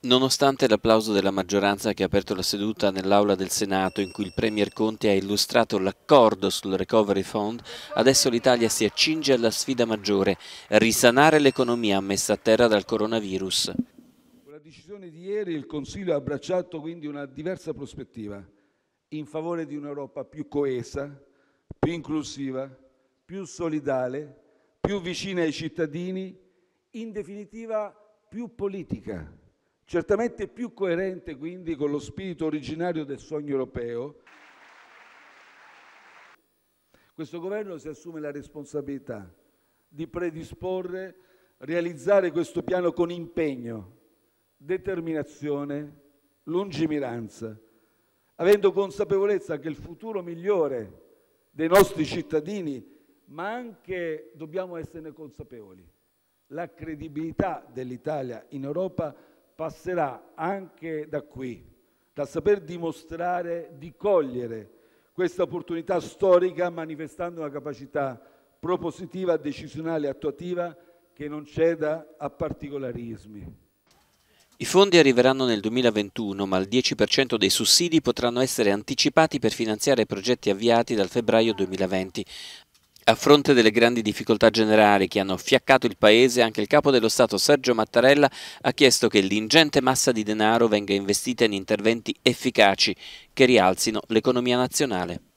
Nonostante l'applauso della maggioranza che ha aperto la seduta nell'aula del Senato in cui il Premier Conte ha illustrato l'accordo sul Recovery Fund, adesso l'Italia si accinge alla sfida maggiore, risanare l'economia messa a terra dal coronavirus. Con la decisione di ieri il Consiglio ha abbracciato quindi una diversa prospettiva in favore di un'Europa più coesa, più inclusiva, più solidale, più vicina ai cittadini, in definitiva più politica certamente più coerente quindi con lo spirito originario del sogno europeo, questo governo si assume la responsabilità di predisporre, realizzare questo piano con impegno, determinazione, lungimiranza, avendo consapevolezza che il futuro migliore dei nostri cittadini, ma anche dobbiamo esserne consapevoli, la credibilità dell'Italia in Europa passerà anche da qui, dal saper dimostrare di cogliere questa opportunità storica manifestando una capacità propositiva, decisionale e attuativa che non ceda a particolarismi. I fondi arriveranno nel 2021, ma il 10% dei sussidi potranno essere anticipati per finanziare progetti avviati dal febbraio 2020. A fronte delle grandi difficoltà generali che hanno fiaccato il Paese, anche il Capo dello Stato Sergio Mattarella ha chiesto che l'ingente massa di denaro venga investita in interventi efficaci che rialzino l'economia nazionale.